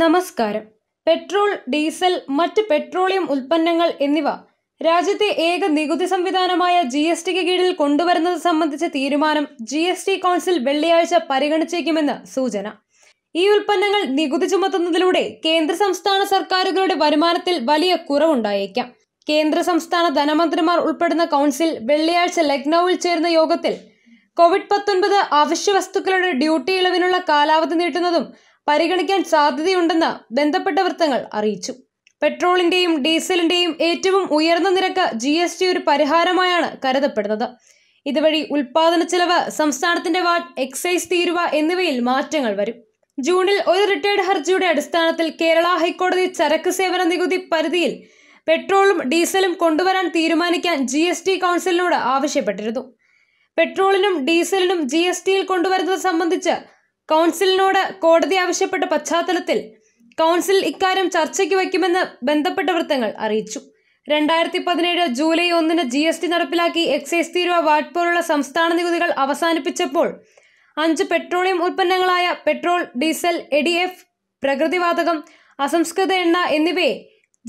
നമസ്കാരം petrol diesel മറ്റ് petroleum ഉൽപ്പന്നങ്ങൾ എന്നിവ രാജ്യത്തെ ഏക നികുതി സംവിധാനമായ ജി എസ് ടിക്ക് കീഴിൽ കൊണ്ടുവരുന്നത് സംബന്ധിച്ച തീരുമാനം ജി എസ് ടി കൗൺസിൽ വെള്ളിയാഴ്ച പരിഗണിച്ചേക്കുമെന്ന് സൂചന ഈ ഉൽപ്പന്നങ്ങൾ നികുതി ചുമത്തുന്നതിലൂടെ കേന്ദ്ര സംസ്ഥാന സർക്കാരുകളുടെ വരുമാനത്തിൽ വലിയ കുറവുണ്ടായേക്കാം കേന്ദ്ര സംസ്ഥാന ധനമന്ത്രിമാർ ഉൾപ്പെടുന്ന കൗൺസിൽ വെള്ളിയാഴ്ച ലക്നൌവിൽ ചേർന്ന യോഗത്തിൽ കോവിഡ് പത്തൊൻപത് അവശ്യ വസ്തുക്കളുടെ ഡ്യൂട്ടി ഇളവിനുള്ള കാലാവധി നീട്ടുന്നതും പരിഗണിക്കാൻ സാധ്യതയുണ്ടെന്ന് ബന്ധപ്പെട്ട വൃത്തങ്ങൾ അറിയിച്ചു പെട്രോളിന്റെയും ഡീസലിന്റെയും ഏറ്റവും ഉയർന്ന നിരക്ക് ജി എസ് ടി ഒരു പരിഹാരമായാണ് കരുതപ്പെടുന്നത് ഇതുവഴി ഉൽപാദന ചെലവ് സംസ്ഥാനത്തിന്റെ വാറ്റ് എക്സൈസ് തീരുവ എന്നിവയിൽ മാറ്റങ്ങൾ വരും ജൂണിൽ ഒരു റിട്ടയർഡ് ഹർജിയുടെ അടിസ്ഥാനത്തിൽ കേരള ഹൈക്കോടതി ചരക്ക് സേവന നികുതി പരിധിയിൽ പെട്രോളും ഡീസലും കൊണ്ടുവരാൻ തീരുമാനിക്കാൻ ജി എസ് ടി കൗൺസിലിനോട് ആവശ്യപ്പെട്ടിരുന്നു പെട്രോളിനും ഡീസലിനും ജി എസ് ടിയിൽ കൊണ്ടുവരുന്നത് സംബന്ധിച്ച് കൗൺസിലിനോട് കോടതി ആവശ്യപ്പെട്ട പശ്ചാത്തലത്തിൽ കൗൺസിൽ ഇക്കാര്യം ചർച്ചയ്ക്ക് വയ്ക്കുമെന്ന് ബന്ധപ്പെട്ട വൃത്തങ്ങൾ അറിയിച്ചു രണ്ടായിരത്തി പതിനേഴ് ജൂലൈ ഒന്നിന് ജി എസ് ടി നടപ്പിലാക്കി എക്സൈസ് തീരുവ വാട്ട് പോലുള്ള സംസ്ഥാന നികുതികൾ അവസാനിപ്പിച്ചപ്പോൾ അഞ്ച് പെട്രോളിയം ഉൽപ്പന്നങ്ങളായ പെട്രോൾ ഡീസൽ എഡിഎഫ് പ്രകൃതിവാതകം അസംസ്കൃത എണ്ണ എന്നിവയെ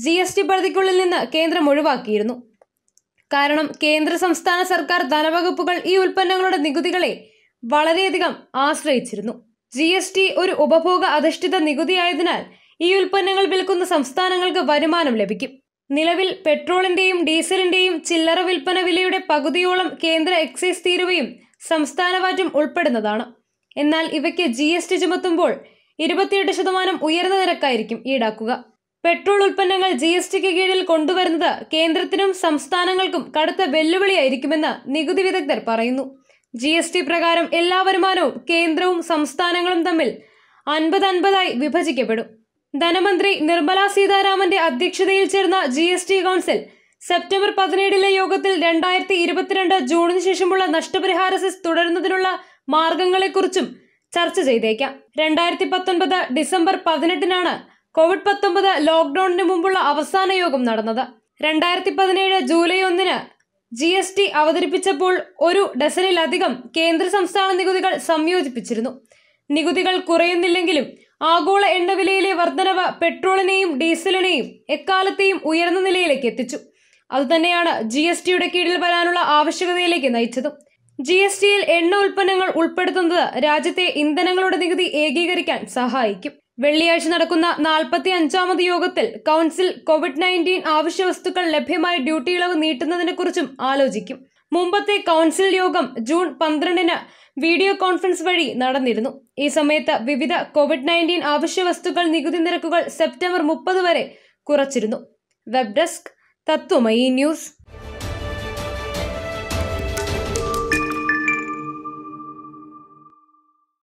ജി എസ് ടി പരിധിക്കുള്ളിൽ നിന്ന് കേന്ദ്രം ഒഴിവാക്കിയിരുന്നു കാരണം കേന്ദ്ര സംസ്ഥാന സർക്കാർ ധനവകുപ്പുകൾ ഈ ഉൽപ്പന്നങ്ങളുടെ നികുതികളെ വളരെയധികം ആശ്രയിച്ചിരുന്നു ജി എസ് ടി ഒരു ഉപഭോഗ അധിഷ്ഠിത ആയതിനാൽ ഈ ഉൽപ്പന്നങ്ങൾ വിൽക്കുന്ന സംസ്ഥാനങ്ങൾക്ക് വരുമാനം ലഭിക്കും നിലവിൽ പെട്രോളിന്റെയും ഡീസലിന്റെയും ചില്ലറ വിൽപ്പന വിലയുടെ പകുതിയോളം കേന്ദ്ര എക്സൈസ് തീരുവയും സംസ്ഥാനവാറ്റും ഉൾപ്പെടുന്നതാണ് എന്നാൽ ഇവയ്ക്ക് ജി എസ് ടി ചുമത്തുമ്പോൾ ഇരുപത്തിയെട്ട് ശതമാനം ഉയർന്ന നിരക്കായിരിക്കും ഈടാക്കുക പെട്രോൾ ഉൽപ്പന്നങ്ങൾ ജി എസ് ടിക്ക് കീഴിൽ കൊണ്ടുവരുന്നത് കേന്ദ്രത്തിനും സംസ്ഥാനങ്ങൾക്കും കടുത്ത വെല്ലുവിളിയായിരിക്കുമെന്ന് നികുതി വിദഗ്ധർ പറയുന്നു ജി എസ് ടി പ്രകാരം എല്ലാ വരുമാനവും കേന്ദ്രവും സംസ്ഥാനങ്ങളും തമ്മിൽ അൻപത് അൻപതായി വിഭജിക്കപ്പെടും ധനമന്ത്രി നിർമ്മല സീതാരാമന്റെ അധ്യക്ഷതയിൽ ചേർന്ന G S T council September പതിനേഴിലെ യോഗത്തിൽ രണ്ടായിരത്തി ഇരുപത്തിരണ്ട് ജൂണിന് ശേഷമുള്ള നഷ്ടപരിഹാര സെസ് തുടരുന്നതിനുള്ള മാർഗങ്ങളെക്കുറിച്ചും ചർച്ച ചെയ്തേക്കാം രണ്ടായിരത്തി പത്തൊൻപത് ഡിസംബർ പതിനെട്ടിനാണ് കോവിഡ് പത്തൊമ്പത് ലോക്ക്ഡൌണിന് മുമ്പുള്ള അവസാന യോഗം നടന്നത് രണ്ടായിരത്തി പതിനേഴ് ജൂലൈ ഒന്നിന് ജി എസ് ടി അവതരിപ്പിച്ചപ്പോൾ ഒരു ഡസനിലധികം കേന്ദ്ര സംസ്ഥാന നികുതികൾ സംയോജിപ്പിച്ചിരുന്നു നികുതികൾ കുറയുന്നില്ലെങ്കിലും ആഗോള എണ്ണവിലയിലെ വർധനവ് പെട്രോളിനെയും ഡീസലിനെയും എക്കാലത്തെയും ഉയർന്ന നിലയിലേക്ക് എത്തിച്ചു അതുതന്നെയാണ് ജി എസ് ടിയുടെ കീഴിൽ വരാനുള്ള ആവശ്യകതയിലേക്ക് നയിച്ചതും ജി എസ് ടിയിൽ എണ്ണ ഉൽപ്പന്നങ്ങൾ ഉൾപ്പെടുത്തുന്നത് രാജ്യത്തെ ഇന്ധനങ്ങളുടെ നികുതി ഏകീകരിക്കാൻ സഹായിക്കും വെള്ളിയാഴ്ച നടക്കുന്ന നാൽപ്പത്തി അഞ്ചാമത് യോഗത്തിൽ കൗൺസിൽ കോവിഡ് നയൻറ്റീൻ വസ്തുക്കൾ ലഭ്യമായ ഡ്യൂട്ടി ഇളവ് നീട്ടുന്നതിനെക്കുറിച്ചും ആലോചിക്കും മുമ്പത്തെ കൗൺസിൽ യോഗം ജൂൺ പന്ത്രണ്ടിന് വീഡിയോ കോൺഫറൻസ് വഴി നടന്നിരുന്നു ഈ സമയത്ത് വിവിധ കോവിഡ് നയൻറ്റീൻ വസ്തുക്കൾ നികുതി നിരക്കുകൾ സെപ്റ്റംബർ മുപ്പത് വരെ കുറച്ചിരുന്നു വെബ് ഡെസ്ക് തത്വമയി ന്യൂസ്